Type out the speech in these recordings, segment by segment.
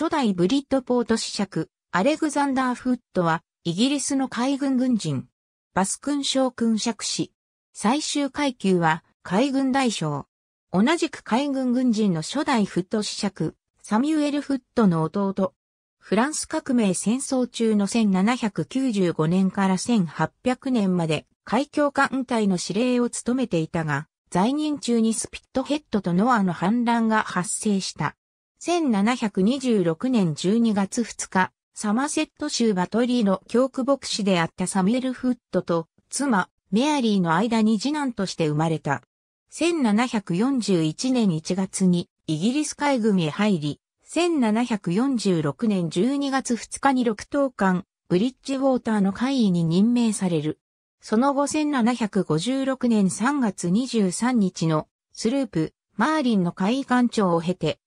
初代ブリッドポート試着、アレグザンダー・フットは、イギリスの海軍軍人。バス君将君爵士。最終階級は、海軍大将。同じく海軍軍人の初代フット試着、サミュエル・フットの弟。フランス革命戦争中の1795年から1800年まで海峡艦隊の司令を務めていたが、在任中にスピットヘッドとノアの反乱が発生した。1726年12月2日、サマセット州バトリーの教区牧師であったサミュエル・フットと妻、メアリーの間に次男として生まれた。1741年1月にイギリス海軍へ入り、1746年12月2日に6等間、ブリッジウォーターの会議に任命される。その後1756年3月23日のスループ、マーリンの会議官長を経て、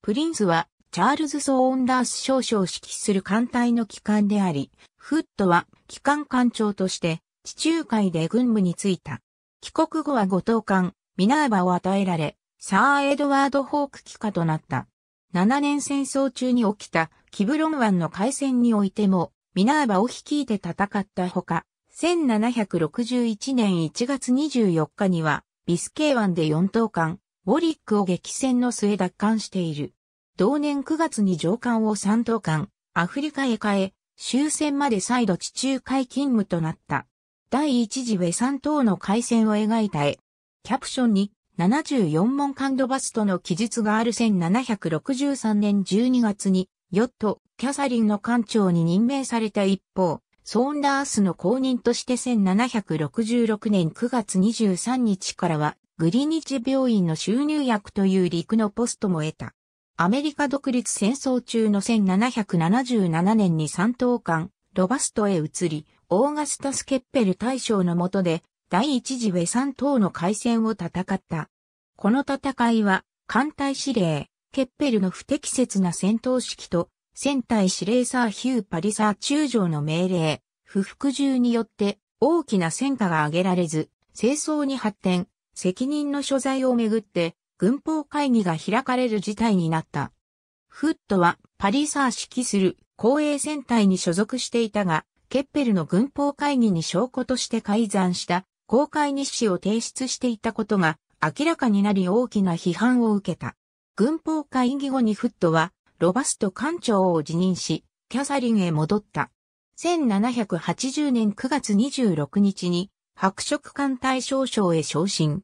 プリンスは、チャールズ・ソーンダース少将を指揮する艦隊の機関であり、フットは、機関艦長として、地中海で軍務に就いた。帰国後は五等艦、ミナーバを与えられ、サー・エドワード・ホーク機下となった。7年戦争中に起きたキブロン湾の海戦においても、ミナーバを率いて戦ったほか、1761年1月24日には、ビスケー湾で4等艦、ウォリックを激戦の末奪還している。同年9月に上官を三等間、アフリカへ変え、終戦まで再度地中海勤務となった。第一次ウェサン島の海戦を描いた絵。キャプションに74門カンドバストの記述がある1763年12月に、ヨット、キャサリンの艦長に任命された一方、ソーンダースの公認として1766年9月23日からはグリニチ病院の収入薬という陸のポストも得た。アメリカ独立戦争中の1777年に三等間、ロバストへ移り、オーガスタス・ケッペル大将の下で、第一次ウェサン島の海戦を戦った。この戦いは、艦隊司令、ケッペルの不適切な戦闘指揮と、戦隊司令サーヒュー・パリサー中将の命令、不服従によって大きな戦果が挙げられず、清掃に発展、責任の所在をめぐって、軍法会議が開かれる事態になった。フットはパリサー指揮する公営戦隊に所属していたが、ケッペルの軍法会議に証拠として改ざんした公開日誌を提出していたことが明らかになり大きな批判を受けた。軍法会議後にフットはロバスト艦長を辞任し、キャサリンへ戻った。1780年9月26日に白色艦隊少将へ昇進。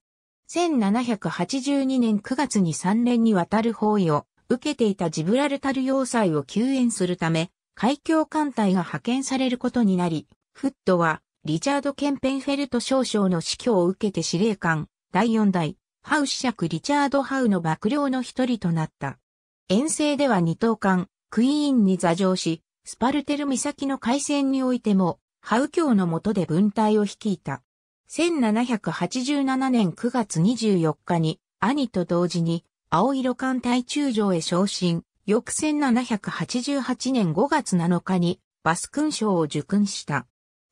1782年9月に3年にわたる包囲を受けていたジブラルタル要塞を救援するため、海峡艦隊が派遣されることになり、フットはリチャード・ケンペンフェルト少将の死去を受けて司令官第4代ハウ子爵リチャード・ハウの幕僚の一人となった。遠征では二等艦クイーンに座乗し、スパルテル岬の海戦においてもハウ教の下で分隊を率いた。1787年9月24日に兄と同時に青色艦隊中将へ昇進、翌1788年5月7日にバス勲章を受勲した。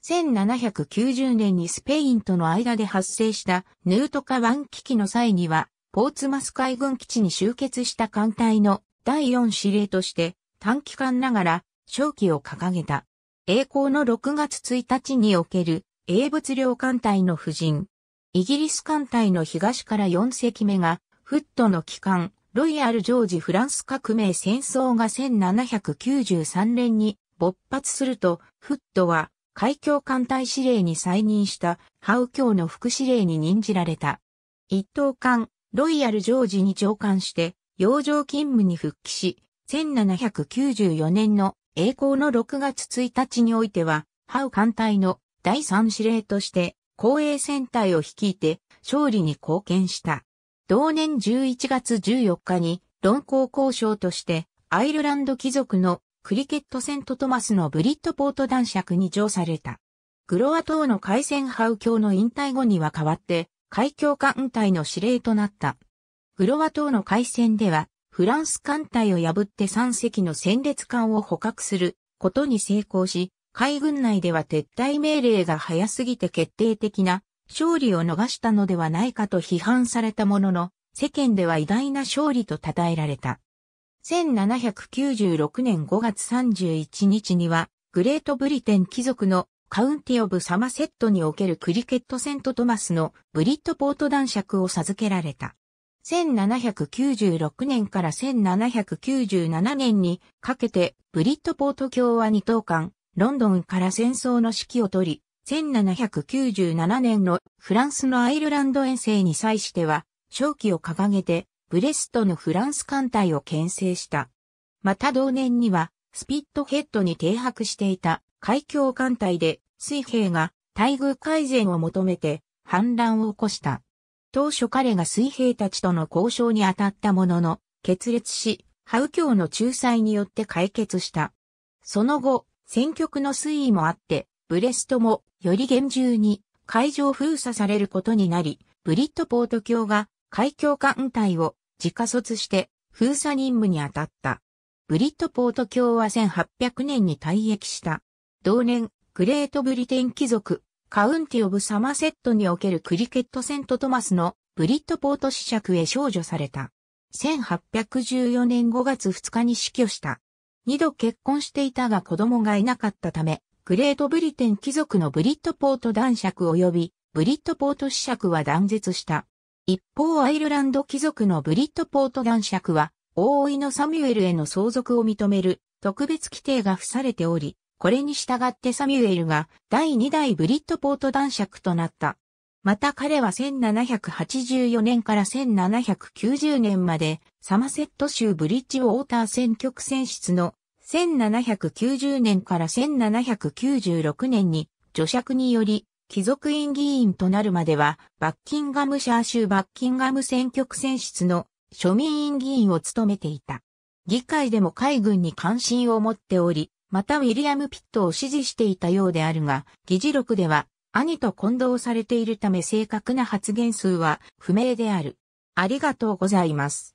1790年にスペインとの間で発生したヌートカ湾危機の際には、ポーツマス海軍基地に集結した艦隊の第4司令として短期間ながら勝機を掲げた。栄光の6月1日における英仏領艦隊の夫人。イギリス艦隊の東から4隻目が、フットの機関、ロイヤル・ジョージ・フランス革命戦争が1793年に勃発すると、フットは海峡艦隊司令に再任したハウ教の副司令に任じられた。一等艦、ロイヤル・ジョージに長官して、洋上勤務に復帰し、1794年の栄光の6月1日においては、ハウ艦隊の第三司令として公営戦隊を率いて勝利に貢献した。同年11月14日に論考交渉としてアイルランド貴族のクリケットセントトマスのブリットポート男爵に上された。グロア島の海戦ハウ教の引退後には代わって海峡艦隊の司令となった。グロア島の海戦ではフランス艦隊を破って3隻の戦列艦を捕獲することに成功し、海軍内では撤退命令が早すぎて決定的な勝利を逃したのではないかと批判されたものの、世間では偉大な勝利と称えられた。1796年5月31日には、グレートブリテン貴族のカウンティオブサマセットにおけるクリケットセントトマスのブリットポート男爵を授けられた。1796年から1797年にかけてブリットポート共和に等館、ロンドンから戦争の指揮を取り、1797年のフランスのアイルランド遠征に際しては、勝機を掲げて、ブレストのフランス艦隊を牽制した。また同年には、スピットヘッドに停泊していた海峡艦隊で水兵が待遇改善を求めて反乱を起こした。当初彼が水兵たちとの交渉に当たったものの、決裂し、ハウ教の仲裁によって解決した。その後、戦局の推移もあって、ブレストもより厳重に海上封鎖されることになり、ブリットポート卿が海峡艦隊を自家卒して封鎖任務に当たった。ブリットポート卿は1800年に退役した。同年、グレートブリテン貴族、カウンティオブサマセットにおけるクリケットセントトマスのブリットポート試着へ少女された。1814年5月2日に死去した。二度結婚していたが子供がいなかったため、グレートブリテン貴族のブリットポート男爵及びブリットポート子爵は断絶した。一方アイルランド貴族のブリットポート男爵は、大いのサミュエルへの相続を認める特別規定が付されており、これに従ってサミュエルが第二代ブリットポート男爵となった。また彼は1784年から1790年までサマセット州ブリッジウォーター選挙区選出の1790年から1796年に除釈により貴族院議員となるまではバッキンガムシャー州バッキンガム選挙区選出の庶民院議員を務めていた。議会でも海軍に関心を持っており、またウィリアム・ピットを支持していたようであるが、議事録では兄と混同されているため正確な発言数は不明である。ありがとうございます。